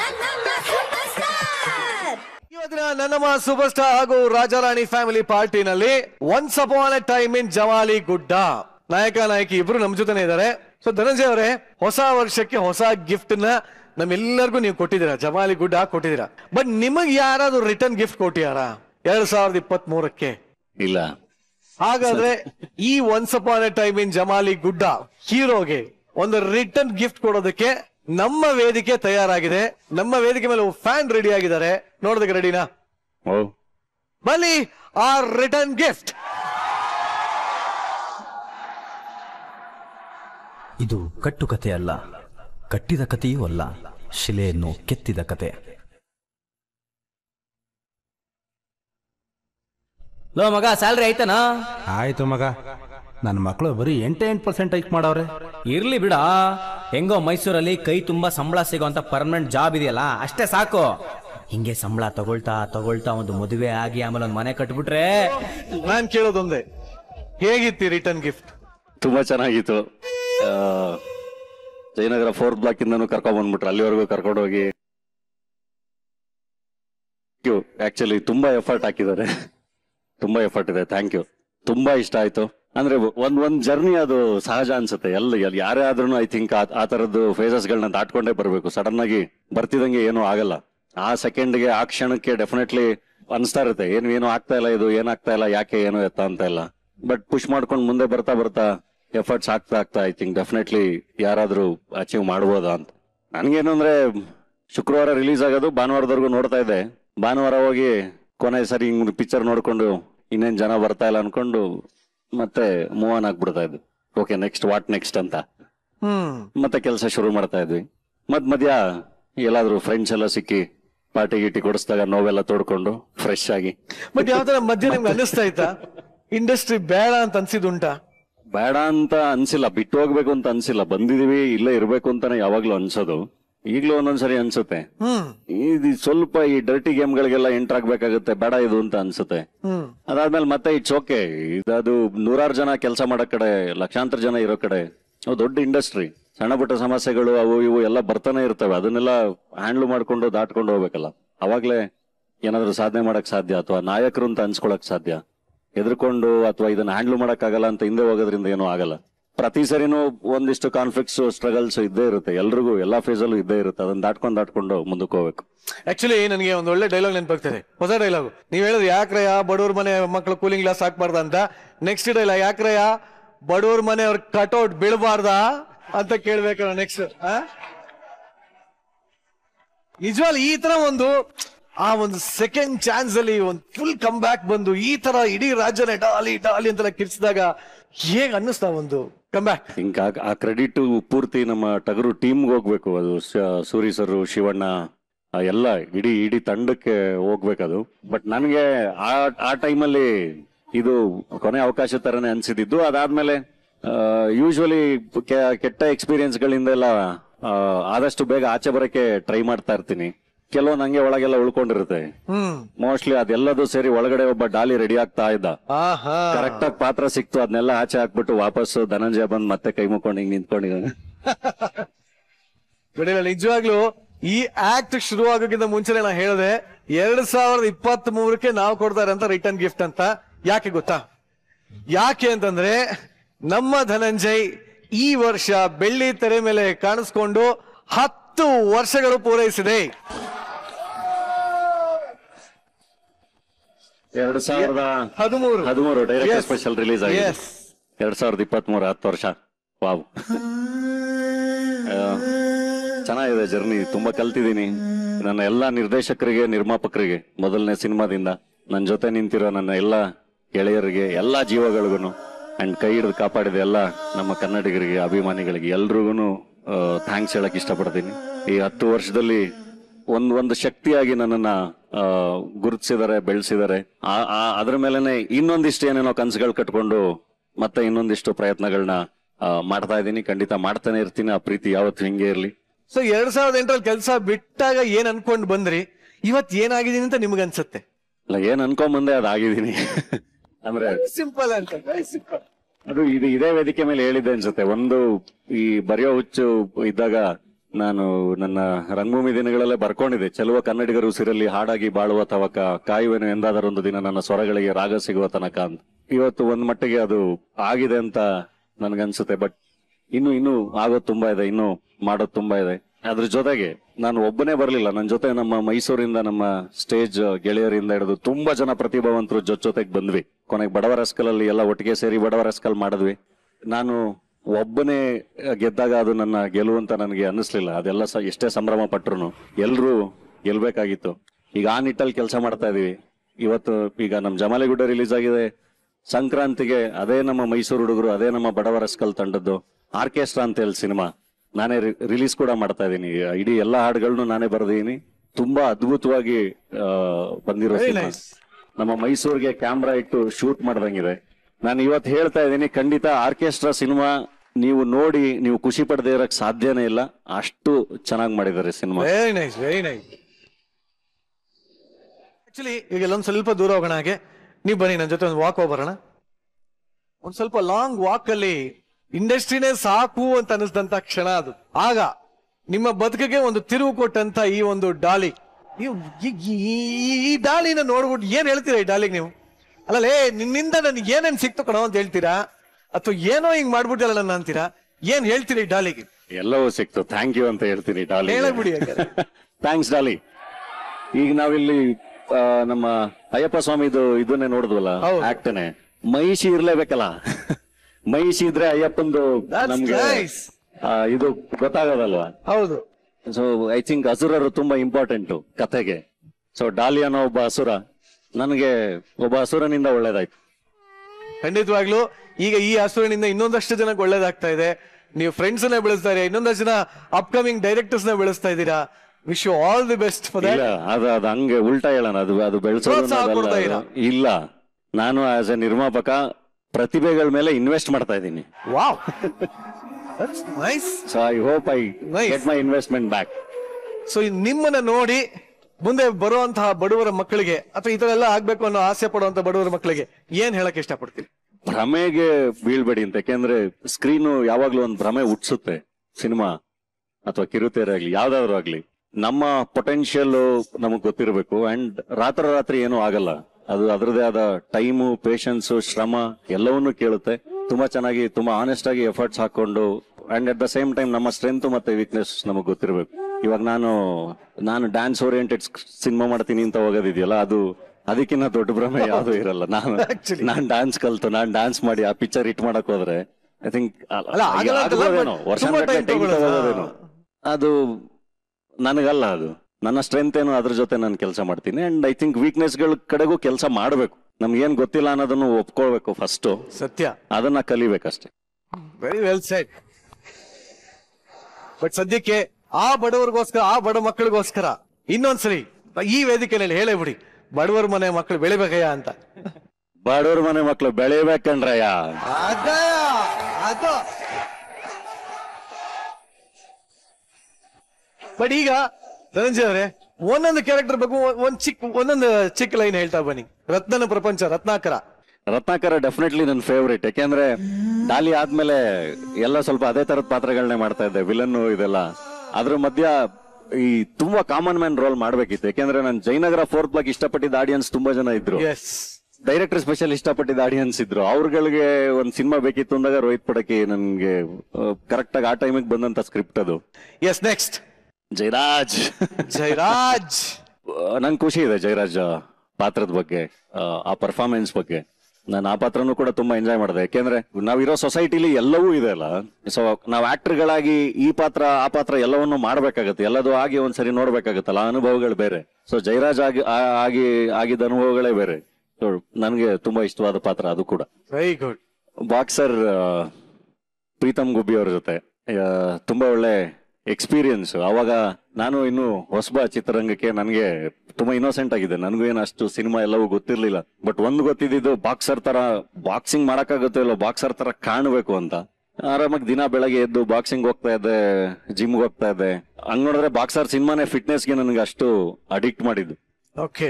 ನನ್ನಮ್ಮ super star ಹಾಗೂ Raja Rani family ಪಾರ್ಟಿನಲ್ಲಿ once upon a time in Jawali Gudda ನಾಯಕ ನಾಯಕಿ ಇಬ್ರು ನಮ್ಮ ಜೊತೆನೆ ಇದ್ದಾರೆ ಸೊ ಧನಂಜಯ ಅವರೇ ಹೊಸ ವರ್ಷಕ್ಕೆ ಹೊಸ ಗಿಫ್ಟ್ ನ ನಮ್ಮೆಲ್ಲರಿಗೂ ನೀವು ಕೊಟ್ಟಿದ್ದೀರಾ ಜಮಾಲಿ ಗುಡ್ಡ ಕೊಟ್ಟಿದ್ದೀರಾ ಬಟ್ ನಿಮಗೆ ಯಾರಾದ್ರೂ ರಿಟರ್ನ್ ಗಿಫ್ಟ್ ಕೊಟ್ಟಿದಾರ ಎರಡ್ ಸಾವಿರದ ಇಪ್ಪತ್ ಮೂರಕ್ಕೆ ಇಲ್ಲ ಹಾಗಾದ್ರೆ ಈ once upon a time in Jamali Gudda ಹೀರೋಗೆ ಒಂದು ರಿಟರ್ನ್ ಗಿಫ್ಟ್ ಕೊಡೋದಕ್ಕೆ ನಮ್ಮ ವೇದಿಕೆ ತಯಾರಾಗಿದೆ ನಮ್ಮ ವೇದಿಕೆ ಮೇಲೆ ಫ್ಯಾನ್ ರೆಡಿ ಆಗಿದ್ದಾರೆ ನೋಡೋದಕ್ಕೆ ರೆಡಿನಾ ಬಲಿ ಆ ರಿಟರ್ನ್ ಗಿಫ್ಟ್ ಇದು ಕಟ್ಟು ಕತೆ ಅಲ್ಲ ಕಟ್ಟಿದ ಕಥೆಯೂ ಅಲ್ಲ ಶಿಲೆಯನ್ನು ಕೆತ್ತಿದ ಕತೆ ಲೋ ಮಗ ಸ್ಯಾಲ್ರಿ ಆಯ್ತಾನ ಆಯ್ತು ಮಗ ನನ್ನ ಮಕ್ಕಳು ಬರೀ ಎಂಟು ಎಂಟು ಪರ್ಸೆಂಟ್ ಐಕ್ ಮಾಡವ್ರೆ ಇರ್ಲಿ ಬಿಡ ಹೆಂಗೋ ಮೈಸೂರಲ್ಲಿ ಕೈ ತುಂಬಾ ಸಂಬಳ ಸಿಗೋಂತ ಪರ್ಮನೆಂಟ್ ಜಾಬ್ ಇದೆಯಲ್ಲ ಅಷ್ಟೇ ಸಾಕು ಹಿಂಗೆ ಸಂಬಳ ತಗೊಳ್ತಾ ತಗೊಳ್ತಾ ಒಂದು ಮದುವೆ ಆಗಿ ಆಮೇಲೆ ಒಂದು ಮನೆ ಕಟ್ಬಿಟ್ರೆ ನಾನು ಕೇಳೋದೊಂದೇ ಹೇಗಿತ್ತು ರಿಟರ್ನ್ ಗಿಫ್ಟ್ ತುಂಬಾ ಚೆನ್ನಾಗಿತ್ತು ಜಯನಗರ ಫೋರ್ತ್ ಬ್ಲಾಕ್ ಇಂದನು ಕರ್ಕೊಂಡ್ ಬಂದ್ಬಿಟ್ರು ಅಲ್ಲಿವರೆಗೂ ಕರ್ಕೊಂಡು ಹೋಗಿ ಯು ಆಕ್ಚುಲಿ ತುಂಬಾ ಎಫರ್ಟ್ ಹಾಕಿದ್ದಾರೆ ತುಂಬಾ ಎಫರ್ಟ್ ಇದೆ ಥ್ಯಾಂಕ್ ಯು ತುಂಬಾ ಇಷ್ಟ ಆಯ್ತು ಅಂದ್ರೆ ಒಂದ್ ಒಂದ್ ಜರ್ನಿ ಅದು ಸಹಜ ಅನ್ಸುತ್ತೆ ಎಲ್ಲ ಎಲ್ಲಿ ಯಾರೇ ಆದ್ರೂ ಐ ಥಿಂಕ್ ಆ ತರದ್ದು ಫೇಸಸ್ ಗಳನ್ನ ದಾಟ್ಕೊಂಡೇ ಬರಬೇಕು ಸಡನ್ ಆಗಿ ಬರ್ತಿದಂಗೆ ಏನೂ ಆಗಲ್ಲ ಆ ಗೆ ಆ ಕ್ಷಣಕ್ಕೆ ಡೆಫಿನೆಟ್ಲಿ ಅನ್ಸ್ತಾ ಇರುತ್ತೆ ಏನು ಏನು ಆಗ್ತಾ ಇಲ್ಲ ಇದು ಏನಾಗ್ತಾ ಇಲ್ಲ ಯಾಕೆ ಏನು ಎತ್ತ ಅಂತ ಇಲ್ಲ ಬಟ್ ಪುಷ್ ಮಾಡ್ಕೊಂಡು ಮುಂದೆ ಬರ್ತಾ ಬರ್ತಾ ಎಫರ್ಟ್ಸ್ ಆಗ್ತಾ ಆಗ್ತಾ ಐ ಥಿಂಕ್ ಡೆಫಿನೆಟ್ಲಿ ಯಾರಾದ್ರೂ ಅಚೀವ್ ಮಾಡ್ಬೋದಾ ಅಂತ ನನ್ಗೇನು ಅಂದ್ರೆ ಶುಕ್ರವಾರ ರಿಲೀಸ್ ಆಗೋದು ಭಾನುವಾರದವರೆಗೂ ನೋಡ್ತಾ ಇದ್ದೆ ಭಾನುವಾರ ಹೋಗಿ ಕೊನೆ ಸರಿ ಹಿಂಗ್ ಪಿಕ್ಚರ್ ನೋಡ್ಕೊಂಡು ಇನ್ನೇನ್ ಜನ ಬರ್ತಾ ಇಲ್ಲ ಅನ್ಕೊಂಡು ಮತ್ತೆ ಮೂವ್ ಆನ್ ಆಗ್ಬಿಡ್ತಾ ಇದ್ವಿ ಓಕೆ ನೆಕ್ಸ್ಟ್ ವಾಟ್ ನೆಕ್ಸ್ಟ್ ಅಂತ ಮತ್ತೆ ಕೆಲಸ ಶುರು ಮಾಡ್ತಾ ಇದ್ವಿ ಮತ್ ಮಧ್ಯ ಎಲ್ಲಾದ್ರೂ ಫ್ರೆಂಡ್ಸ್ ಎಲ್ಲ ಸಿಕ್ಕಿ ಪಾರ್ಟಿ ಗೀಟಿ ಕೊಡಿಸಿದಾಗ ನೋವೆಲ್ಲ ತೋಡ್ಕೊಂಡು ಫ್ರೆಶ್ ಆಗಿ ಬಟ್ ಯಾವ ಮಧ್ಯ ನಿಮ್ಗೆ ಅನಿಸ್ತಾ ಇತ್ತಾ ಇಂಡಸ್ಟ್ರಿ ಬೇಡ ಅಂತ ಅನ್ಸಿದುಂಟಾ ಬೇಡ ಅಂತ ಅನ್ಸಿಲ್ಲ ಬಿಟ್ಟು ಹೋಗ್ಬೇಕು ಅಂತ ಅನ್ಸಿಲ್ಲ ಬಂದಿದೀವಿ ಇಲ್ಲೇ ಇರ್ಬೇಕು ಅಂತಾನೆ ಯಾವಾಗ್ಲೂ ಅನ್ಸೋದು ಈಗಲೂ ಒಂದೊಂದ್ಸರಿ ಅನ್ಸುತ್ತೆ ಇದು ಸ್ವಲ್ಪ ಈ ಡರ್ಟಿ ಗೇಮ್ ಗಳಿಗೆಲ್ಲ ಎಂಟರ್ ಆಗ್ಬೇಕಾಗುತ್ತೆ ಬೇಡ ಇದು ಅಂತ ಅನ್ಸುತ್ತೆ ಅದಾದ್ಮೇಲೆ ಮತ್ತೆ ಇಟ್ಸ್ ಓಕೆ ಇದದು ನೂರಾರು ಜನ ಕೆಲಸ ಮಾಡೋ ಕಡೆ ಲಕ್ಷಾಂತರ ಜನ ಇರೋ ಕಡೆ ದೊಡ್ಡ ಇಂಡಸ್ಟ್ರಿ ಸಣ್ಣ ಪುಟ್ಟ ಸಮಸ್ಯೆಗಳು ಅವು ಇವು ಎಲ್ಲ ಬರ್ತಾನೆ ಇರ್ತವೆ ಅದನ್ನೆಲ್ಲ ಹ್ಯಾಂಡ್ಲ್ ಮಾಡ್ಕೊಂಡು ದಾಟ್ಕೊಂಡು ಹೋಗ್ಬೇಕಲ್ಲ ಅವಾಗ್ಲೇ ಏನಾದ್ರು ಸಾಧನೆ ಮಾಡಕ್ ಸಾಧ್ಯ ಅಥವಾ ನಾಯಕರು ಅಂತ ಅನ್ಸ್ಕೊಳಕ್ ಸಾಧ್ಯ ಎದ್ರಕೊಂಡು ಅಥವಾ ಇದನ್ನ ಹ್ಯಾಂಡ್ಲ್ ಆಗಲ್ಲ ಅಂತ ಹಿಂದೆ ಹೋಗೋದ್ರಿಂದ ಏನೂ ಆಗಲ್ಲ ಪ್ರತಿ ಸರಿನೂ ಒಂದಿಷ್ಟು ಕಾನ್ಫ್ಲಿಕ್ಟ್ಸ್ ಸ್ಟ್ರಗಲ್ಸ್ ಇದ್ದೇ ಇರುತ್ತೆ ಎಲ್ರಿಗೂ ಎಲ್ಲಾ ಫೇಸಲ್ಲೂ ಇದ್ದೇ ಇರುತ್ತೆ ಅದನ್ನ ದಾಟ್ಕೊಂಡು ದಾಟ್ಕೊಂಡು ಮುಂದಕ್ಕೆ ಹೋಗ್ಬೇಕು ಆಕ್ಚುಲಿ ನನಗೆ ಒಂದು ಒಳ್ಳೆ ಡೈಲಾಗ್ ನೆನಪಾಗ್ತದೆ ಹೊಸ ಡೈಲಾಗ್ ನೀವು ಹೇಳಿದ್ರೆ ಯಾಕ್ರಯ ಬಡವ್ರ ಮನೆ ಮಕ್ಕಳು ಕೂಲಿಂಗ್ ಗ್ಲಾಸ್ ಹಾಕ್ಬಾರ್ದ ಅಂತ ನೆಕ್ಸ್ಟ್ ಡೈಲಾಗ್ ಯಾಕ್ರಯ ಬಡವ್ರ ಮನೆ ಅವ್ರ ಕಟೌಟ್ ಬೀಳಬಾರ್ದ ಅಂತ ಕೇಳ್ಬೇಕ ನೆಕ್ಸ್ಟ್ ನಿಜವಾಗ್ಲು ಈ ತರ ಒಂದು ಆ ಒಂದು ಸೆಕೆಂಡ್ ಚಾನ್ಸ್ ಅಲ್ಲಿ ಒಂದು ಫುಲ್ ಕಮ್ ಬ್ಯಾಕ್ ಬಂದು ಈ ತರ ಇಡೀ ರಾಜ್ಯನೇ ಡಾಲಿ ಡಾಲಿ ಅಂತ ಕಿರ್ಸಿದಾಗ ಹೇಗ್ ಅನ್ನಿಸ್ತಾ ಒಂದು ಕಮ್ ಬ್ಯಾಕ್ ಆ ಕ್ರೆಡಿಟ್ ಪೂರ್ತಿ ನಮ್ಮ ಟಗರು ಟೀಮ್ಗೆ ಹೋಗ್ಬೇಕು ಅದು ಸೂರಿ ಸರ್ ಶಿವಣ್ಣ ಎಲ್ಲ ಇಡೀ ಇಡೀ ತಂಡಕ್ಕೆ ಹೋಗ್ಬೇಕದು ಬಟ್ ನನಗೆ ಆ ಆ ಟೈಮಲ್ಲಿ ಇದು ಕೊನೆ ಅವಕಾಶ ತರನೇ ಅನ್ಸಿದ್ದು ಅದಾದ್ಮೇಲೆ ಯೂಶ್ವಲಿ ಕೆಟ್ಟ ಎಕ್ಸ್ಪೀರಿಯನ್ಸ್ಗಳಿಂದೆಲ್ಲ ಆದಷ್ಟು ಬೇಗ ಆಚೆ ಬರೋಕ್ಕೆ ಟ್ರೈ ಮಾಡ್ತಾ ಇರ್ತೀನಿ ಕೆಲವೊಂದ್ ಹಂಗೆ ಒಳಗೆಲ್ಲ ಉಳ್ಕೊಂಡಿರುತ್ತೆ ಮೋಸ್ಟ್ಲಿ ಅದೆಲ್ಲದೂ ಸೇರಿ ಒಳಗಡೆ ಒಬ್ಬ ಡಾಲಿ ರೆಡಿ ಆಗ್ತಾ ಇದ್ದ ಕರೆಕ್ಟ್ ಆಗಿ ಪಾತ್ರ ಸಿಕ್ತು ಅದನ್ನೆಲ್ಲ ಆಚೆ ಹಾಕ್ಬಿಟ್ಟು ವಾಪಸ್ ಧನಂಜಯ ಬಂದ್ ಮತ್ತೆ ಕೈ ಮುಕ್ಕೊಂಡು ಹಿಂಗ್ ನಿಂತ್ಕೊಂಡಿದ್ದಾನೆ ನಿಜವಾಗ್ಲೂ ಈ ಆಕ್ಟ್ ಶುರು ಆಗೋಕ್ಕಿಂತ ಮುಂಚೆನೆ ನಾ ಹೇಳಿದೆ ಎರಡ್ ಸಾವಿರದ ಇಪ್ಪತ್ತ್ ಮೂರಕ್ಕೆ ನಾವು ಕೊಡ್ತಾರೆ ಅಂತ ರಿಟರ್ನ್ ಗಿಫ್ಟ್ ಅಂತ ಯಾಕೆ ಗೊತ್ತಾ ಯಾಕೆ ಅಂತಂದ್ರೆ ನಮ್ಮ ಧನಂಜಯ್ ಈ ವರ್ಷ ಬೆಳ್ಳಿ ತೆರೆ ಮೇಲೆ ಕಾಣಿಸ್ಕೊಂಡು ಹತ್ತು ವರ್ಷಗಳು ಪೂರೈಸಿದೆ ಎರಡು ಸಾವಿರದ ಹದಿಮೂರು ಹದಿಮೂರು ಡೈರೆಕ್ಟ್ ಸ್ಪೆಷಲ್ ರಿಲೀಸ್ ಆಗಿದೆ ಎರಡ್ ಸಾವಿರದ ಇಪ್ಪತ್ತ್ ಮೂರು ವಾವ್ ಚೆನ್ನಾಗಿದೆ ಜರ್ನಿ ತುಂಬಾ ಕಲ್ತಿದ್ದೀನಿ ನನ್ನ ಎಲ್ಲಾ ನಿರ್ದೇಶಕರಿಗೆ ನಿರ್ಮಾಪಕರಿಗೆ ಮೊದಲನೇ ಸಿನಿಮಾದಿಂದ ನನ್ನ ಜೊತೆ ನಿಂತಿರೋ ನನ್ನ ಎಲ್ಲ ಗೆಳೆಯರಿಗೆ ಎಲ್ಲಾ ಜೀವಗಳಿಗೂ ಅಂಡ್ ಕೈ ಹಿಡಿದು ಕಾಪಾಡಿದ ಎಲ್ಲ ನಮ್ಮ ಕನ್ನಡಿಗರಿಗೆ ಅಭಿಮಾನಿಗಳಿಗೆ ಎಲ್ರಿಗೂ ಥ್ಯಾಂಕ್ಸ್ ಹೇಳಕ್ ಇಷ್ಟಪಡ್ತೀನಿ ಈ ಹತ್ತು ವರ್ಷದಲ್ಲಿ ಒಂದ್ ಒಂದು ಶಕ್ತಿಯಾಗಿ ನನ್ನನ್ನ ಗುರುತಿಸಿದರೆ ಬೆಳೆಸಿದರೆ ಅದ್ರ ಮೇಲೆನೆ ಇನ್ನೊಂದಿಷ್ಟು ಏನೇನೋ ಕನಸುಗಳು ಕಟ್ಕೊಂಡು ಮತ್ತೆ ಇನ್ನೊಂದಿಷ್ಟು ಪ್ರಯತ್ನಗಳನ್ನ ಮಾಡ್ತಾ ಇದ್ದೀನಿ ಖಂಡಿತ ಮಾಡ್ತಾನೆ ಇರ್ತೀನಿ ಆ ಪ್ರೀತಿ ಯಾವತ್ತು ಹಿಂಗೆ ಇರ್ಲಿ ಸೊ ಎರಡ್ ಸಾವಿರದ ಎಂಟರಲ್ಲಿ ಕೆಲಸ ಬಿಟ್ಟಾಗ ಏನ್ ಅನ್ಕೊಂಡ್ ಬಂದ್ರಿ ಇವತ್ ಆಗಿದ್ದೀನಿ ಅಂತ ನಿಮ್ಗೆ ಅನ್ಸುತ್ತೆ ಅಲ್ಲ ಏನ್ ಅನ್ಕೊಂಡ್ ಬಂದೆ ಅದಾಗಿದ್ದೀನಿ ಅಂದ್ರೆ ಸಿಂಪಲ್ ಅಂತ ಅದು ಇದು ಇದೇ ವೇದಿಕೆ ಮೇಲೆ ಹೇಳಿದ್ದೆ ಅನ್ಸುತ್ತೆ ಒಂದು ಈ ಬರೆಯೋ ಹುಚ್ಚು ಇದ್ದಾಗ ನಾನು ನನ್ನ ರಂಗಭೂಮಿ ದಿನಗಳಲ್ಲೇ ಬರ್ಕೊಂಡಿದೆ ಚೆಲುವ ಕನ್ನಡಿಗರು ಉಸಿರಲ್ಲಿ ಹಾಡಾಗಿ ಬಾಳುವ ತವಕ ಕಾಯುವೆನು ಎಂದಾದರೊಂದು ದಿನ ನನ್ನ ಸ್ವರಗಳಿಗೆ ರಾಗ ಸಿಗುವ ತನಕ ಅಂತ ಇವತ್ತು ಒಂದ್ ಮಟ್ಟಿಗೆ ಅದು ಆಗಿದೆ ಅಂತ ನನ್ಗನ್ಸುತ್ತೆ ಬಟ್ ಇನ್ನು ಇನ್ನು ಆಗೋದು ತುಂಬಾ ಇದೆ ಇನ್ನು ಮಾಡೋದ್ ತುಂಬಾ ಇದೆ ಅದ್ರ ಜೊತೆಗೆ ನಾನು ಒಬ್ಬನೇ ಬರಲಿಲ್ಲ ನನ್ನ ಜೊತೆ ನಮ್ಮ ಮೈಸೂರಿಂದ ನಮ್ಮ ಸ್ಟೇಜ್ ಗೆಳೆಯರಿಂದ ಹಿಡಿದು ತುಂಬಾ ಜನ ಪ್ರತಿಭಾವಂತರು ಜೊತೆ ಜೊತೆಗೆ ಬಂದ್ವಿ ಕೊನೆಗೆ ಬಡವರ ರಸ್ಕಲಲ್ಲಿ ಎಲ್ಲ ಒಟ್ಟಿಗೆ ಸೇರಿ ಬಡವರ ರಸ್ಕಲ್ ಮಾಡಿದ್ವಿ ನಾನು ಒಬ್ಬನೇ ಗೆದ್ದಾಗ ಅದು ನನ್ನ ಗೆಲುವು ಅಂತ ನನಗೆ ಅನ್ನಿಸ್ಲಿಲ್ಲ ಅದೆಲ್ಲ ಎಷ್ಟೇ ಸಂಭ್ರಮ ಪಟ್ರುನು ಎಲ್ಲರೂ ಗೆಲ್ಬೇಕಾಗಿತ್ತು ಈಗ ಆ ನಿಟ್ಟಲ್ಲಿ ಕೆಲಸ ಮಾಡ್ತಾ ಇದೀವಿ ಇವತ್ತು ಈಗ ನಮ್ಮ ಗುಡ್ಡ ರಿಲೀಸ್ ಆಗಿದೆ ಸಂಕ್ರಾಂತಿಗೆ ಅದೇ ನಮ್ಮ ಮೈಸೂರು ಹುಡುಗರು ಅದೇ ನಮ್ಮ ಬಡವರಸ್ಕಲ್ ತಂಡದ್ದು ಆರ್ಕೆಸ್ಟ್ರಾ ಅಂತ ಹೇಳಿ ಸಿನಿಮಾ ನಾನೇ ರಿಲೀಸ್ ಕೂಡ ಮಾಡ್ತಾ ಇದ್ದೀನಿ ಇಡೀ ಎಲ್ಲ ಹಾಡುಗಳನ್ನು ನಾನೇ ಬರೆದಿದ್ದೀನಿ ತುಂಬಾ ಅದ್ಭುತವಾಗಿ ಬಂದಿರೋ ನಮ್ಮ ಮೈಸೂರಿಗೆ ಕ್ಯಾಮ್ರಾ ಇಟ್ಟು ಶೂಟ್ ಮಾಡ್ದಂಗಿದೆ ನಾನು ಇವತ್ತು ಹೇಳ್ತಾ ಇದ್ದೀನಿ ಖಂಡಿತ ಆರ್ಕೆಸ್ಟ್ರಾ ಸಿನಿಮಾ ನೀವು ನೋಡಿ ನೀವು ಖುಷಿ ಪಡದೆ ಇರಕ್ಕೆ ಸಾಧ್ಯನೇ ಇಲ್ಲ ಅಷ್ಟು ಚೆನ್ನಾಗಿ ಮಾಡಿದ್ದಾರೆ cinema very nice very nice actually ಈಗ ಇಲ್ಲೊಂದು ಸ್ವಲ್ಪ ದೂರ ಹೋಗೋಣ ಹಾಗೆ ನೀವು ಬನ್ನಿ ನನ್ನ ಜೊತೆ ಒಂದು ವಾಕ್ ಹೋಗೋಣ ಒಂದು ಸ್ವಲ್ಪ ಲಾಂಗ್ ವಾಕ್ ಅಲ್ಲಿ ಇಂಡಸ್ಟ್ರಿನೇ ಸಾಕು ಅಂತ ಅನಿಸಿದಂತ ಕ್ಷಣ ಅದು ಆಗ ನಿಮ್ಮ ಬದುಕಿಗೆ ಒಂದು ತಿರುವು ಕೊಟ್ಟಂತ ಈ ಒಂದು ಡಾಲಿ ನೀವು ಈ ಡಾಲಿನ ನೋಡ್ಬಿಟ್ಟು ಏನ್ ಹೇಳ್ತೀರಾ ಈ ಡಾಲಿಗೆ ನೀವು ಅಲ್ಲಲೇ ನಿನ್ನಿಂದ ನನಗೆ ಏನೇನ್ ಸಿಕ್ತು ಕಣೋ ಅಂತ ಹೇಳ್ತೀರಾ ಅಥವಾ ಏನೋ ಹಿಂಗ್ ಮಾಡ್ಬಿಟ್ಟಲ್ಲ ನನ್ನ ಅಂತೀರಾ ಏನ್ ಹೇಳ್ತೀರಿ ಡಾಲಿಗೆ ಎಲ್ಲವೂ ಸಿಕ್ತು ಥ್ಯಾಂಕ್ ಯು ಅಂತ ಹೇಳ್ತೀನಿ ಡಾಲಿ ಹೇಳಬಿಡಿ ಥ್ಯಾಂಕ್ಸ್ ಡಾಲಿ ಈಗ ನಾವಿಲ್ಲಿ ನಮ್ಮ ಅಯ್ಯಪ್ಪ ಸ್ವಾಮಿದು ಇದನ್ನೇ ನೋಡಿದ್ವಲ್ಲ ಆಕ್ಟನೆ ಮಹಿಷಿ ಇರ್ಲೇಬೇಕಲ್ಲ ಮಹಿಷಿ ಇದ್ರೆ ಅಯ್ಯಪ್ಪಂದು ನಮ್ಗೆ ಇದು ಗೊತ್ತಾಗೋದಲ್ವಾ ಹೌದು ಸೊ ಐ ಥಿಂಕ್ ಅಸುರರು ತುಂಬಾ ಇಂಪಾರ್ಟೆಂಟ್ ಕಥೆಗೆ ಸೊ ಡಾಲಿ ಅನ್ನೋ ಒಬ್ಬ ಅಸುರ ನನಗೆ ಒಬ್ಬ ಹಸುರನಿಂದ ಒಳ್ಳೇದಾಯ್ತು ಖಂಡಿತವಾಗ್ಲೂ ಈಗ ಈ ಹಸುರನಿಂದ ಇನ್ನೊಂದಷ್ಟು ಜನಕ್ಕೆ ಒಳ್ಳೇದಾಗ್ತಾ ಇದೆ ನೀವು ಫ್ರೆಂಡ್ಸ್ ಬೆಳೆಸ್ತಾ ಬೆಳೆಸ್ತಾರೆ ಇನ್ನೊಂದಷ್ಟು ಜನ ಅಪ್ಕಮಿಂಗ್ ಡೈರೆಕ್ಟರ್ಸ್ ನ ಬೆಳೆಸ್ತಾ ಇದ್ದೀರಾ wish you all the best ಅದು ಅದು ಹಂಗೆ ಉಲ್ಟಾ ಹೇಳೋಣ ಅದು ಅದು ಬೆಳೆಸೋದ ಇಲ್ಲ. ನಾನು ಆಸ್ ಎ ನಿರ್ಮಾಪಕ ಪ್ರತಿಭೆಗಳ ಮೇಲೆ ಇನ್ವೆಸ್ಟ್ ಮಾಡ್ತಾ ಇದ್ದೀನಿ wow nice so I hope I get my investment back so ನಿಮ್ಮನ್ನ ನೋಡಿ ಮುಂದೆ ಬರುವಂತಹ ಬಡವರ ಮಕ್ಕಳಿಗೆ ಅಥವಾ ಈ ಎಲ್ಲ ಆಗ್ಬೇಕು ಅನ್ನೋ ಆಸೆ ಪಡುವಂತ ಬಡವರ ಮಕ್ಕಳಿಗೆ ಏನ್ ಹೇಳಕ್ ಇಷ್ಟಪಡ್ತೀನಿ ಭ್ರಮೆಗೆ ಬೀಳ್ಬೇಡಿ ಅಂತ ಯಾಕೆಂದ್ರೆ ಸ್ಕ್ರೀನು ಯಾವಾಗ್ಲೂ ಒಂದು ಭ್ರಮೆ ಉಟ್ಸುತ್ತೆ ಸಿನಿಮಾ ಅಥವಾ ಕಿರುತೆರೆ ಯಾವ್ದಾದ್ರು ಆಗ್ಲಿ ನಮ್ಮ ಪೊಟೆನ್ಶಿಯಲ್ ನಮಗ್ ಗೊತ್ತಿರಬೇಕು ಅಂಡ್ ರಾತ್ರ ರಾತ್ರಿ ಏನೂ ಆಗಲ್ಲ ಅದು ಅದರದೇ ಆದ ಟೈಮು ಪೇಷನ್ಸ್ ಶ್ರಮ ಎಲ್ಲವನ್ನೂ ಕೇಳುತ್ತೆ ತುಂಬಾ ಚೆನ್ನಾಗಿ ತುಂಬಾ ಆನೆಸ್ಟ್ ಆಗಿ ಎಫರ್ಟ್ಸ್ ಹಾಕೊಂಡು and at the same time ನಮ್ಮ ಸ್ಟ್ರೆಂತ್ ಮತ್ತೆ ವೀಕ್ನೆಸ್ ನಮಗ್ ಗೊತ್ತಿರಬೇಕು ಇವಾಗ ನಾನು ನಾನು ಡ್ಯಾನ್ಸ್ ಓರಿಯೆಂಟೆಡ್ ಸಿನಿಮಾ ಮಾಡ್ತೀನಿ ಅಂತ ಹೋಗೋದಿದೆಯಲ್ಲ ಅದು ಅದಕ್ಕಿಂತ ದೊಡ್ಡ ಭ್ರಮೆ ಯಾವುದು ಇರಲ್ಲ ನಾನು ನಾನು ಡ್ಯಾನ್ಸ್ ಕಲ್ತು ನಾನು ಡ್ಯಾನ್ಸ್ ಮಾಡಿ ಆ ಪಿಕ್ಚರ್ ಇಟ್ ಮಾಡಕ್ ಹೋದ್ರೆ ಐ ಥಿಂಕ್ ವರ್ಷ ಅದು ನನಗಲ್ಲ ಅದು ನನ್ನ ಸ್ಟ್ರೆಂತ್ ಏನು ಅದ್ರ ಜೊತೆ ನಾನು ಕೆಲಸ ಮಾಡ್ತೀನಿ ಅಂಡ್ ಐ ಥಿಂಕ್ ವೀಕ್ನೆಸ್ಗಳ ಕಡೆಗೂ ಕೆಲಸ ಮಾಡಬೇಕು ನಮ್ಗೇನ್ ಗೊತ್ತಿಲ್ಲ ಅನ್ನೋದನ್ನು ಒಪ್ಕೊಳ್ಬೇಕು ಫಸ್ಟ್ ಸತ್ಯ ಅದನ್ನ ಕಲಿಬೇಕಷ್ಟೇ ವೆರಿ ವೆಲ್ ಸೆಟ್ ಬಟ್ ಸದ್ಯಕ್ಕೆ ಆ ಬಡವರಿಗೋಸ್ಕರ ಆ ಬಡ ಮಕ್ಕಳಿಗೋಸ್ಕರ ಇನ್ನೊಂದ್ಸರಿ ಈ ವೇದಿಕೆಯಲ್ಲಿ ಹೇಳೇ ಬಿಡಿ ಬಡವರ ಮನೆ ಮಕ್ಕಳು ಬೆಳಿಬೇಕಯ್ಯ ಅಂತ ಬಡವರ ಮನೆ ಮಕ್ಕಳು ಬೆಳಿಬೇಕಂದ್ರಯ್ಯ ಬಟ್ ಈಗ ಧನಂಜಯ ಅವರೇ ಒಂದೊಂದು ಕ್ಯಾರೆಕ್ಟರ್ ಬಗ್ಗೆ ಒಂದ್ ಚಿಕ್ಕ ಒಂದೊಂದು ಚಿಕ್ಕ ಲೈನ್ ಹೇಳ್ತಾ ಬನ್ನಿ ರತ್ನನ ಪ್ರಪಂಚ ರತ್ನಾಕರ ರತ್ನಾಕರ ಡೆಫಿನೆಟ್ಲಿ ನನ್ನ ಫೇವ್ರೇಟ್ ಯಾಕೆಂದ್ರೆ ಡಾಲಿ ಆದ್ಮೇಲೆ ಎಲ್ಲ ಸ್ವಲ್ಪ ಅದೇ ತರದ ಪಾತ್ರಗಳನ್ನೇ ಮಾಡ್ತಾ ಇದ್ದೆ ವಿಲನ್ನು ಇದೆಲ್ಲ ಅದ್ರ ಮಧ್ಯ ಈ ತುಂಬಾ ಕಾಮನ್ ಮ್ಯಾನ್ ರೋಲ್ ಮಾಡ್ಬೇಕಿತ್ತು ಯಾಕೆಂದ್ರೆ ನಾನು ಜಯನಗರ ಫೋರ್ತ್ ಬ್ಲಾಕ್ ಇಷ್ಟಪಟ್ಟಿದ್ದ ಆಡಿಯನ್ಸ್ ತುಂಬಾ ಜನ ಇದ್ರು ಡೈರೆಕ್ಟರ್ ಸ್ಪೆಷಲ್ ಇಷ್ಟಪಟ್ಟಿದ್ದ ಆಡಿಯನ್ಸ್ ಇದ್ರು ಅವ್ರಗಳಿಗೆ ಒಂದ್ ಸಿನಿಮಾ ಬೇಕಿತ್ತು ಅಂದಾಗ ರೋಹಿತ್ ಪಡಕಿ ನನ್ಗೆ ಕರೆಕ್ಟ್ ಆಗಿ ಆ ಟೈಮಿಗೆ ಬಂದಂತ ಸ್ಕ್ರಿಪ್ಟ್ ಅದು ಎಸ್ ನೆಕ್ಸ್ಟ್ ಜಯರಾಜ್ ಜಯರಾಜ್ ನಂಗೆ ಖುಷಿ ಇದೆ ಜಯರಾಜ್ ಪಾತ್ರದ ಬಗ್ಗೆ ಆ ಪರ್ಫಾರ್ಮೆನ್ಸ್ ಬಗ್ಗೆ ನಾನು ಆ ಪಾತ್ರನೂ ಕೂಡ ತುಂಬಾ ಎಂಜಾಯ್ ಮಾಡಿದೆ ಯಾಕೆಂದ್ರೆ ನಾವಿರೋ ಸೊಸೈಟಿಲಿ ಎಲ್ಲವೂ ಇದೆ ಅಲ್ಲ ಸೊ ನಾವು ಆಕ್ಟರ್ಗಳಾಗಿ ಈ ಪಾತ್ರ ಆ ಪಾತ್ರ ಎಲ್ಲವನ್ನೂ ಮಾಡಬೇಕಾಗತ್ತೆ ಎಲ್ಲದು ಆಗಿ ಒಂದ್ಸರಿ ನೋಡ್ಬೇಕಾಗತ್ತಲ್ಲ ಅನುಭವಗಳು ಬೇರೆ ಸೊ ಜೈರಾಜ್ ಆಗಿ ಆಗಿ ಆಗಿದ್ದ ಅನುಭವಗಳೇ ಬೇರೆ ಸೊ ನನಗೆ ತುಂಬಾ ಇಷ್ಟವಾದ ಪಾತ್ರ ಅದು ಕೂಡ very good boxer Preetham Gubbi ಅವ್ರ ಜೊತೆ ತುಂಬಾ ಒಳ್ಳೆ ಎಕ್ಸ್ಪೀರಿಯನ್ಸ್ ಅವಾಗ ನಾನು ಇನ್ನು ಹೊಸಬ ಚಿತ್ರರಂಗಕ್ಕೆ ನನಗೆ ತುಂಬಾ ಇನ್ನೋಸೆಂಟ್ ಆಗಿದೆ ನನಗೂ ಏನು ಅಷ್ಟು ಸಿನಿಮಾ ಎಲ್ಲವೂ ಗೊತ್ತಿರಲಿಲ್ಲ ಬಟ್ ಒಂದು ಗೊತ್ತಿದ್ದು ಬಾಕ್ಸರ್ ತರ ಬಾಕ್ಸಿಂಗ್ ಮಾಡಕ್ಕಾಗುತ್ತೋ ಇಲ್ಲ ಬಾಕ್ಸರ್ ತರ ಕಾಣಬೇಕು ಅಂತ ಆರಾಮಾಗಿ ದಿನ ಬೆಳಗ್ಗೆ ಎದ್ದು ಬಾಕ್ಸಿಂಗ್ ಹೋಗ್ತಾ ಇದ್ದೆ ಜಿಮ್ಗೆ ಹೋಗ್ತಾ ಇದ್ದೆ ಹಂಗ್ ನೋಡಿದ್ರೆ ಬಾಕ್ಸರ್ ಸಿನಿಮಾನೇ ಫಿಟ್ನೆಸ್ಗೆ ನನಗೆ ಅಷ್ಟು ಅಡಿಕ್ಟ್ ಮಾಡಿದ್ದು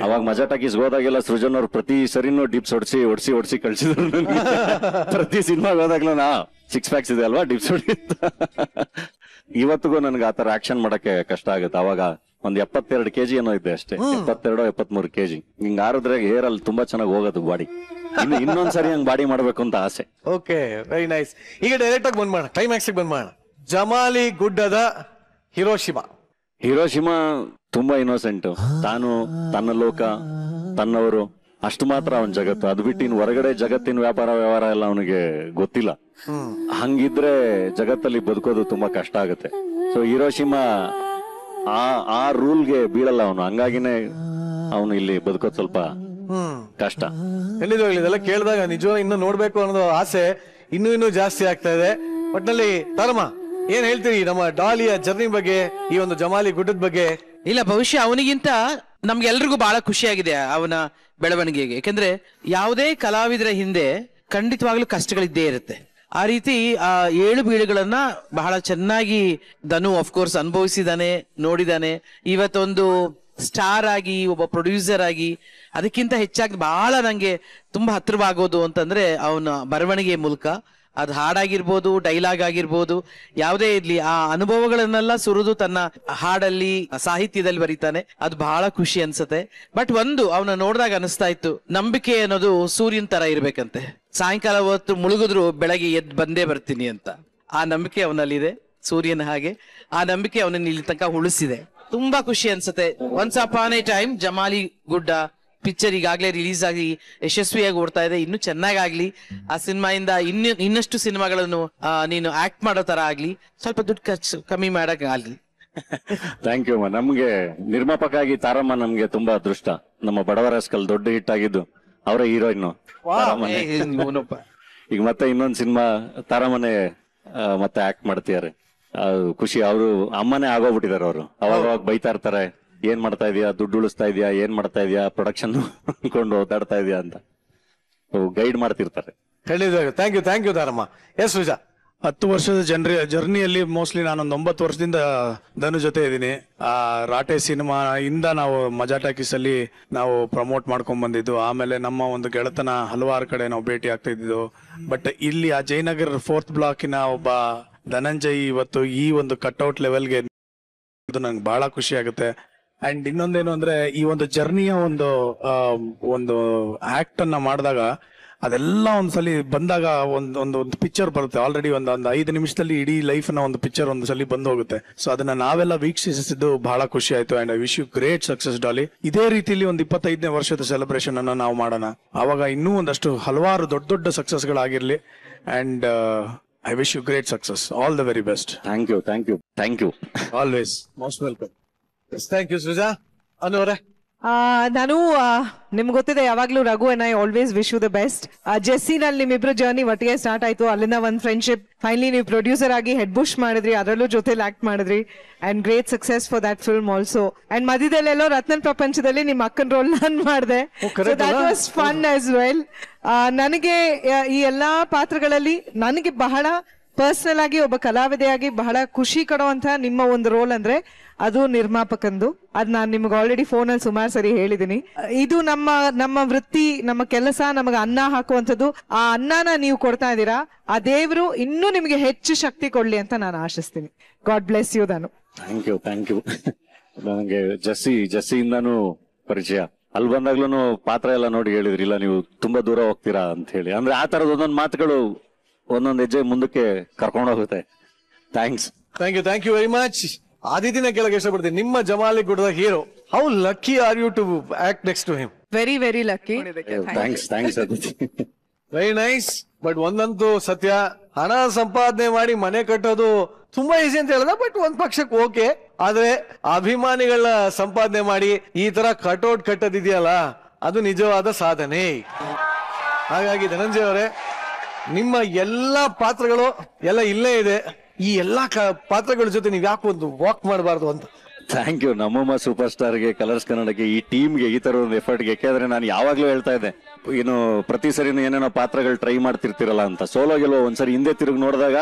ಅವಾಗ ಮಜಾ ಟಾಕೀಸ್ ಹೋದಾಗೆಲ್ಲ ಸೃಜನ್ ಅವ್ರು ಪ್ರತಿ ಸರಿನೂ ಡಿಪ್ಸ್ ಹೊಡಿಸಿ ಹೊಡಿಸಿ ಹೊಡಿಸಿ ಕಳ್ಸಿದ್ರು ಪ್ರತಿ ಸಿನಿಮಾಗೆ ಹೋದಾಗ್ಲೂ ನಾ ಸಿಕ್ಸ್ ಪ್ಯಾಕ್ಸ್ ಇದೆ ಅಲ್ವಾ ಡಿಪ್ಸ್ ಹೊಡಿ ಇವತ್ತಿಗೂ ನನ್ಗೆ ಆತರ ಆಕ್ಷನ್ ಮಾಡಕ್ಕೆ ಕಷ್ಟ ಆಗುತ್ತೆ ಅವಾಗ ಒಂದ್ ಎಪ್ಪತ್ತೆರಡು ಕೆಜಿ ಏನೋ ಇದೆ ಅಷ್ಟೇ ಎಪ್ಪತ್ತೆರಡು ಎಪ್ಪತ್ಮೂರು ಕೆಜಿ ಹಿಂಗ್ ಆರಿದ್ರೆ ಏರ್ ಅಲ್ಲಿ ತುಂಬಾ ಚೆನ್ನಾಗಿ ಹೋಗೋದು ಬಾಡಿ ಇನ್ನು ಇನ್ನೊಂದ್ಸರಿ ಹಂಗ್ ಬಾಡಿ ಮಾಡ್ಬೇಕು ಅಂತ ಆಸೆ ಓಕೆ ವೆರಿ ನೈಸ್ ಈಗ ಡೈರೆಕ್ಟ್ ಆಗಿ ಬಂದ್ ಮಾಡೋಣ ಕ್ಲೈಮ್ಯಾಕ್ಸ್ ಬಂದ್ ಮಾಡ ಜಮಾಲಿ ಗುಡ್ಡದ ಹಿರೋಶಿಮಾ ಹಿರೋಶಿಮಾ ತುಂಬಾ ಇನ್ನೋಸೆಂಟ್ ತಾನು ತನ್ನ ಲೋಕ ತನ್ನವರು ಅಷ್ಟು ಮಾತ್ರ ಅವನ್ ಜಗತ್ತು ಅದ್ ಬಿಟ್ಟು ಇನ್ ಹೊರಗಡೆ ಜಗತ್ತಿನ ವ್ಯಾಪಾರ ವ್ಯವಹಾರ ಎಲ್ಲ ಅವನಿಗೆ ಗೊತ್ತಿಲ್ಲ ಹಂಗಿದ್ರೆ ಜಗತ್ತಲ್ಲಿ ಬದುಕೋದು ತುಂಬಾ ಕಷ್ಟ ಆಗುತ್ತೆ ಸೊ ಹಿರೋಶಿಮಾ ಆ ಆ ರೂಲ್ಗೆ ಬೀಳಲ್ಲ ಅವನು ಹಂಗಾಗಿನೇ ಅವನು ಇಲ್ಲಿ ಬದುಕೋದು ಸ್ವಲ್ಪ ಕಷ್ಟ ಇದೆಲ್ಲ ಕೇಳಿದಾಗ ನಿಜವಾಗ ಇನ್ನು ನೋಡ್ಬೇಕು ಅನ್ನೋದು ಆಸೆ ಇನ್ನೂ ಇನ್ನೂ ಜಾಸ್ತಿ ಆಗ್ತಾ ಇದೆ ಒಟ್ನಲ್ಲಿ ತರಮ ಏನ್ ಹೇಳ್ತೀರಿ ನಮ್ಮ ಡಾಲಿಯ ಜರ್ನಿ ಬಗ್ಗೆ ಈ ಒಂದು ಜಮಾಲಿ ಗುಡ್ಡದ ಬಗ್ಗೆ ಇಲ್ಲ ಭವಿಷ್ಯ ಅವನಿಗಿಂತ ನಮ್ಗೆಲ್ರಿಗೂ ಬಹಳ ಖುಷಿಯಾಗಿದೆ ಅವನ ಬೆಳವಣಿಗೆಗೆ ಯಾಕೆಂದ್ರೆ ಯಾವುದೇ ಕಲಾವಿದರ ಹಿಂದೆ ಖಂಡಿತವಾಗ್ಲೂ ಕಷ್ಟಗಳಿದ್ದೇ ಇರುತ್ತೆ ಆ ರೀತಿ ಆ ಏಳು ಬೀಳುಗಳನ್ನ ಬಹಳ ಚೆನ್ನಾಗಿ ಧನು ಕೋರ್ಸ್ ಅನುಭವಿಸಿದಾನೆ ನೋಡಿದಾನೆ ಇವತ್ತೊಂದು ಸ್ಟಾರ್ ಆಗಿ ಒಬ್ಬ ಪ್ರೊಡ್ಯೂಸರ್ ಆಗಿ ಅದಕ್ಕಿಂತ ಹೆಚ್ಚಾಗಿ ಬಹಳ ನಂಗೆ ತುಂಬಾ ಹತ್ತಿರವಾಗೋದು ಅಂತಂದ್ರೆ ಅವನ ಬರವಣಿಗೆ ಮೂಲಕ ಅದು ಹಾಡಾಗಿರ್ಬೋದು ಡೈಲಾಗ್ ಆಗಿರ್ಬೋದು ಯಾವುದೇ ಇರ್ಲಿ ಆ ಅನುಭವಗಳನ್ನೆಲ್ಲ ಸುರಿದು ತನ್ನ ಹಾಡಲ್ಲಿ ಸಾಹಿತ್ಯದಲ್ಲಿ ಬರೀತಾನೆ ಅದು ಬಹಳ ಖುಷಿ ಅನ್ಸುತ್ತೆ ಬಟ್ ಒಂದು ಅವನ ನೋಡಿದಾಗ ಅನಿಸ್ತಾ ಇತ್ತು ನಂಬಿಕೆ ಅನ್ನೋದು ಸೂರ್ಯನ ತರ ಇರ್ಬೇಕಂತೆ ಸಾಯಂಕಾಲ ಹೊತ್ತು ಮುಳುಗಿದ್ರು ಬೆಳಗ್ಗೆ ಎದ್ದು ಬಂದೇ ಬರ್ತೀನಿ ಅಂತ ಆ ನಂಬಿಕೆ ಅವನಲ್ಲಿದೆ ಸೂರ್ಯನ ಹಾಗೆ ಆ ನಂಬಿಕೆ ಅವನ ಇಲ್ಲಿ ತನಕ ಉಳಿಸಿದೆ ತುಂಬಾ ಖುಷಿ ಅನ್ಸುತ್ತೆ once upon a time Jamali Gudda picture ಈಗಾಗಲೇ ರಿಲೀಸ್ ಆಗಿ ಯಶಸ್ವಿಯಾಗಿ ಓಡ್ತಾ ಇದೆ ಇನ್ನೂ ಚೆನ್ನಾಗಾಗ್ಲಿ ಆ ಸಿನಿಮಾಯಿಂದ ಇನ್ನು ಇನ್ನಷ್ಟು ಸಿನಿಮಾಗಳನ್ನು ನೀನು ಆಕ್ಟ್ ಮಾಡೋ ತರ ಆಗ್ಲಿ ಸ್ವಲ್ಪ ದುಡ್ಡು ಖರ್ಚು ಕಮ್ಮಿ ಮಾಡಕ್ ಆಗ್ಲಿ ಥ್ಯಾಂಕ್ ಯು ನಮ್ಗೆ ನಿರ್ಮಾಪಕ ಆಗಿ ತಾರಮ್ಮ ನಮ್ಗೆ ತುಂಬಾ ಅದೃಷ್ಟ ನಮ್ಮ ಬಡವರ ಸ್ಕಲ್ ದೊಡ್ಡ ಹಿಟ್ ಆಗಿದ್ದು ಅವರ ಹೀರೋಯಿನ್ ಈಗ ಮತ್ತೆ ಇನ್ನೊಂದ್ ಸಿನಿಮಾ ತಾರಮ್ಮನೆ ಮತ್ತೆ ಆಕ್ಟ್ ಮಾಡ್ತಿದ್ದಾರೆ ಖುಷಿ ಅವರು ಅಮ್ಮನೇ ಆಗೋಗ್ಬಿಟ್ಟಿದ್ದಾರೆ ಅವರು ಅವಾಗ ಬೈತಾ ಇರ್ತಾರೆ ಏನ್ ಮಾಡ್ತಾ ಇದೀಯಾ ದುಡ್ಡು ಉಳಿಸ್ತಾ ಇದೆಯಾ ಏನ್ ಮಾಡ್ತಾ ಇದೀಯಾ ಪ್ರೊಡಕ್ಷನ್ ಅನ್ಕೊಂಡು ಓದಾಡ್ತಾ ಇದೆಯಾ ಅಂತ ಗೈಡ್ ಮಾಡ್ತಿರ್ತಾರೆ ಖಂಡಿತ ಥ್ಯಾಂಕ್ ಯು ಥ್ಯಾಂಕ್ ಯು ದಾರಮ್ಮ ಎಸ್ ವಿಜಾ ಹತ್ತು ವರ್ಷದ ಜನರಿ ಜರ್ನಿಯಲ್ಲಿ ಮೋಸ್ಟ್ಲಿ ನಾನೊಂದು ಒಂಬತ್ತು ವರ್ಷದಿಂದ ಧನು ಜೊತೆ ಇದ್ದೀನಿ ಆ ರಾಟೆ ಸಿನಿಮಾ ಇಂದ ನಾವು ಮಜಾ ಟಾಕೀಸಲ್ಲಿ ನಾವು ಪ್ರಮೋಟ್ ಮಾಡ್ಕೊಂಡ್ ಬಂದಿದ್ದು ಆಮೇಲೆ ನಮ್ಮ ಒಂದು ಗೆಳೆತನ ಹಲವಾರು ಕಡೆ ನಾವು ಭೇಟಿ ಆಗ್ತಾ ಇದ್ದಿದ್ದು ಬಟ್ ಇಲ್ಲಿ ಆ ಜಯನಗರ ಫೋರ್ತ್ ಬ್ಲಾಕಿನ ಒಬ್ಬ ಧನಂಜಯ್ ಇವತ್ತು ಈ ಒಂದು ಕಟ್ಔಟ್ ಲೆವೆಲ್ಗೆ ನಂಗೆ ಬಹಳ ಖುಷಿ ಆಗುತ್ತೆ ಅಂಡ್ ಇನ್ನೊಂದೇನು ಅಂದ್ರೆ ಈ ಒಂದು ಜರ್ನಿಯ ಒಂದು ಒಂದು ಆಕ್ಟ್ ಅನ್ನ ಮಾಡಿದಾಗ ಅದೆಲ್ಲ ಒಂದ್ಸಲಿ ಬಂದಾಗ ಒಂದು ಒಂದು ಪಿಕ್ಚರ್ ಬರುತ್ತೆ ಆಲ್ರೆಡಿ ಒಂದು ಒಂದು ಐದು ನಿಮಿಷದಲ್ಲಿ ಇಡೀ ಲೈಫ್ ನ ಒಂದು ಪಿಕ್ಚರ್ ಒಂದು ಸಲ ಬಂದು ಹೋಗುತ್ತೆ ಸೊ ಅದನ್ನ ನಾವೆಲ್ಲ ವೀಕ್ಷಿಸಿದ್ದು ಬಹಳ ಖುಷಿ ಆಯ್ತು and I wish you great success Daali ಇದೇ ರೀತಿಯಲ್ಲಿ ಒಂದು ಇಪ್ಪತ್ತೈದನೇ ವರ್ಷದ ಸೆಲೆಬ್ರೇಷನ್ ಅನ್ನ ನಾವು ಮಾಡೋಣ ಅವಾಗ ಇನ್ನೂ ಒಂದಷ್ಟು ಹಲವಾರು ದೊಡ್ಡ ದೊಡ್ಡ ಸಕ್ಸಸ್ ಗಳಾಗಿರ್ಲಿ and I wish you great success all the very best thank you thank you thank you always most welcome thank you Sruja ಆ ನಾನು ನಿಮ್ಗೆ ಗೊತ್ತಿದೆ ಯಾವಾಗ್ಲೂ Raghu and I always wish you the best ಜೆಸ್ಸಿನಲ್ಲಿ ಇಬ್ರು ಜರ್ನಿ ಒಟ್ಟಿಗೆ ಸ್ಟಾರ್ಟ್ ಆಯ್ತು ಅಲ್ಲಿಂದ ಒಂದು ಫ್ರೆಂಡ್ಶಿಪ್ ಫೈನಲಿ ನೀವು ಪ್ರೊಡ್ಯೂಸರ್ ಆಗಿ ಹೆಡ್ ಬುಷ್ ಮಾಡಿದ್ರಿ ಅದರಲ್ಲೂ ಜೊತೆಲಿ ಆಕ್ಟ್ ಮಾಡಿದ್ರಿ and great success for that film also and ಮಧ್ಯದಲ್ಲೆಲ್ಲೋ Ratnan ಪ್ರಪಂಚದಲ್ಲಿ ನಿಮ್ಮ ಅಕ್ಕನ ರೋಲ್ ನಾನು ಮಾಡಿದೆ that was fun as well ನನಗೆ ಈ ಎಲ್ಲಾ ಪಾತ್ರಗಳಲ್ಲಿ ನನಗೆ ಬಹಳ ಪರ್ಸನಲ್ ಆಗಿ ಒಬ್ಬ ಕಲಾವಿದೆಯಾಗಿ ಬಹಳ ಖುಷಿ ಕೊಡುವಂತಹ ನಿಮ್ಮ ಒಂದು ರೋಲ್ ಅಂದ್ರೆ ಅದು ನಿರ್ಮಾಪಕಂದು ಅದ್ ನಾನು ನಿಮ್ಗೆ ಆಲ್ರೆಡಿ ಫೋನ್ ಅಲ್ಲಿ ಸುಮಾರು ಸರಿ ಹೇಳಿದೀನಿ ಇದು ನಮ್ಮ ನಮ್ಮ ವೃತ್ತಿ ನಮ್ಮ ಕೆಲಸ ನಮಗೆ ಅನ್ನ ಹಾಕುವಂಥದ್ದು ಆ ಅನ್ನಾನ ನೀವು ಕೊಡ್ತಾ ಇದ್ದೀರಾ ಆ ದೇವರು ಇನ್ನೂ ನಿಮಗೆ ಹೆಚ್ಚು ಶಕ್ತಿ ಕೊಡ್ಲಿ ಅಂತ ನಾನು ಆಶಿಸ್ತೀನಿ ಗಾಡ್ ಬ್ಲೆಸ್ ಯು ನಾನು ಥ್ಯಾಂಕ್ ಯು ಥ್ಯಾಂಕ್ ಯು ನನಗೆ ಜಸ್ಸಿ ಜಸ್ಸಿಯಿಂದಾನು ಪರಿಚಯ ಅಲ್ಲಿ ಬಂದಾಗ್ಲೂ ಪಾತ್ರ ಎಲ್ಲ ನೋಡಿ ಹೇಳಿದ್ರಿ ಇಲ್ಲ ನೀವು ತುಂಬಾ ದೂರ ಹೋಗ್ತೀರಾ ಅಂತ ಹೇಳಿ ಅಂದ್ರೆ ಆ ತರದ ಒಂದೊಂದು ಮಾತುಗಳು ಒಂದೊಂದು ಹೆಜ್ಜೆ ಮುಂದಕ್ಕೆ ಕರ್ಕೊಂಡು ಹೋಗುತ್ತೆ thanks thank you thank you very much ಆದಿತಿನ ಕೆಳಗೆ ಇಷ್ಟಪಡ್ತೀನಿ ನಿಮ್ಮ ಜಮಾಲಿ ಗುಡದ hero how lucky are you to act next to him very very lucky thanks thanks very nice but ಒಂದಂತೂ ಸತ್ಯ ಹಣ ಸಂಪಾದನೆ ಮಾಡಿ ಮನೆ ಕಟ್ಟೋದು ತುಂಬಾ ಈಸಿ ಅಂತ ಹೇಳದ ಬಟ್ ಒಂದ್ ಪಕ್ಷಕ್ಕೆ ಓಕೆ ಆದ್ರೆ ಅಭಿಮಾನಿಗಳ ಸಂಪಾದನೆ ಮಾಡಿ ಈ ತರ ಕಟೌಟ್ ಕಟ್ಟದಿದೆಯಲ್ಲ ಅದು ನಿಜವಾದ ಸಾಧನೆ ಹಾಗಾಗಿ ಧನಂಜಯ ಅವರೇ ನಿಮ್ಮ ಎಲ್ಲಾ ಪಾತ್ರಗಳು ಎಲ್ಲ ಇಲ್ಲೇ ಇದೆ ಈ ಎಲ್ಲಾ ಪಾತ್ರಗಳ ಜೊತೆ ನೀವು ಯಾಕೆ ಒಂದು ವಾಕ್ ಮಾಡಬಾರ್ದು ಅಂತ ಥ್ಯಾಂಕ್ ಯು ನಮ್ಮಮ್ಮ ಸೂಪರ್ ಸ್ಟಾರ್ ಗೆ ಕಲರ್ಸ್ ಕನ್ನಡಕ್ಕೆ ಈ ಟೀಮ್ಗೆ ಈ ತರ ಒಂದು ಎಫರ್ಟ್ಗೆ ಯಾಕೆಂದ್ರೆ ನಾನು ಯಾವಾಗಲೂ ಹೇಳ್ತಾ ಇದ್ದೆ ಏನು ಪ್ರತಿ ಸರಿನೂ ಏನೇನೋ ಪಾತ್ರಗಳು ಟ್ರೈ ಮಾಡ್ತಿರ್ತಿರಲ್ಲ ಅಂತ ಸೋಲೋ ಗೆಲ್ಲೋ ಒಂದ್ಸರಿ ಹಿಂದೆ ತಿರುಗಿ ನೋಡಿದಾಗ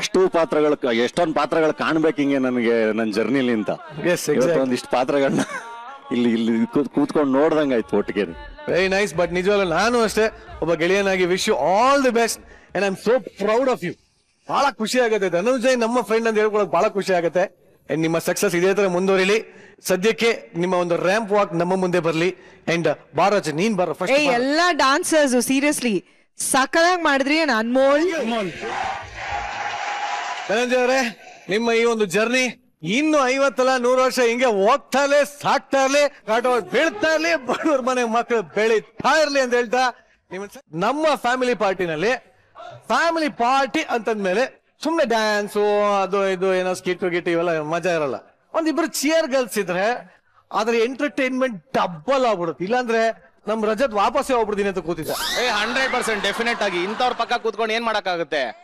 ಅಷ್ಟು ಪಾತ್ರಗಳು ಎಷ್ಟೊಂದು ಪಾತ್ರಗಳು ಕಾಣ್ಬೇಕು ಹಿಂಗೆ ನನಗೆ ನನ್ನ ಜರ್ನಿಲಿ ಅಂತ ಒಂದಿಷ್ಟು ಪಾತ್ರಗಳನ್ನ ಇಲ್ಲಿ ಇಲ್ಲಿ ಕೂತ್ಕೊಂಡು ಕೂತ್ಕೊಂಡು ನೋಡ್ದಂಗಾಯ್ತು ಒಟ್ಟಿಗೆ ವೆರಿ ನೈಸ್ ಬಟ್ ನಿಜವಲ್ಲ ನಾನು ಅಷ್ಟೇ ಒಬ್ಬ ಗೆಳೆಯನಾಗಿ wish you all the best and I am so proud of you ಬಹಳ ಖುಷಿ ಆಗುತ್ತೆ ಧನುಜಯ್ ನಮ್ಮ ಫ್ರೆಂಡ್ ಅಂತ ಹೇಳ್ಕೊಳಕ್ ಬಹಳ ಖುಷಿ ಆಗುತ್ತೆ ಅಂಡ್ ನಿಮ್ಮ ಸಕ್ಸಸ್ ಇದೇ ತರ ಮುಂದುವರಿಲಿ ಸದ್ಯಕ್ಕೆ ನಿಮ್ಮ ಒಂದು ರ್ಯಾಂಪ್ ವಾಕ್ ನಮ್ಮ ಮುಂದೆ ಬರ್ಲಿ ಅಂಡ್ uh, ಬಾರಾಜ್ ನೀನ್ ಬಾರ ಫಸ್ಟ್ ಎಲ್ಲ ಡಾನ್ಸರ್ಸ್ ಸೀರಿಯಸ್ಲಿ ಸಕಲಾಗಿ ಮಾಡಿದ್ರಿ ಏನ್ ಅನ್ಮೋಲ್ ಧನಂಜಯ್ ಅವರೇ ನಿಮ್ಮ ಈ ಒಂದು ಜರ್ನಿ ಇನ್ನು ಐವತ್ತಲ್ಲ ನೂರು ವರ್ಷ ಹಿಂಗೆ ಹೋಗ್ತಾಲೆ ಸಾಕ್ತಾ ಇರ್ಲಿ ಕಾಟವಾಗಿ ಬೀಳ್ತಾ ಇರ್ಲಿ ಬಡವ್ರ ಮನೆ ಮಕ್ಕಳು ಬೆಳೀತಾ ಇರ್ಲಿ ಅಂತ ಹೇಳ್ತಾ ನಿಮ್ ನಮ್ಮ ಫ್ಯಾಮಿಲಿ ಪಾರ್ಟಿನಲ್ಲಿ ಫ್ಯಾಮಿಲಿ ಪಾರ್ಟಿ ಅಂತಂದ್ಮೇಲೆ ಸುಮ್ನೆ ಡ್ಯಾನ್ಸು ಅದು ಇದು ಏನೋ ಸ್ಕಿಟ್ ಗಿಟು ಇವೆಲ್ಲ ಮಜಾ ಇರಲ್ಲ ಒಂದಿಬ್ರು ಚೇರ್ ಗರ್ಲ್ಸ್ ಇದ್ರೆ ಅದ್ರ ಎಂಟರ್ಟೈನ್ಮೆಂಟ್ ಡಬ್ಬಲ್ ಆಗ್ಬಿಡುತ್ತೆ ಇಲ್ಲಾಂದ್ರೆ ನಮ್ ರಜತ್ ವಾಪಸ್ ಹೋಗ್ಬಿಡ್ತೀನಿ ಅಂತ ಕೂತಿದ್ದ ಏ ಹಂಡ್ರೆಡ್ ಪರ್ಸೆಂಟ್ ಡೆಫಿನೆಟ್ ಆಗಿ ಇಂಥವ್ರ ಪಕ್ಕ ಕೂತ್ಕೊಂಡು ಏನ್ ಆಗುತ್ತೆ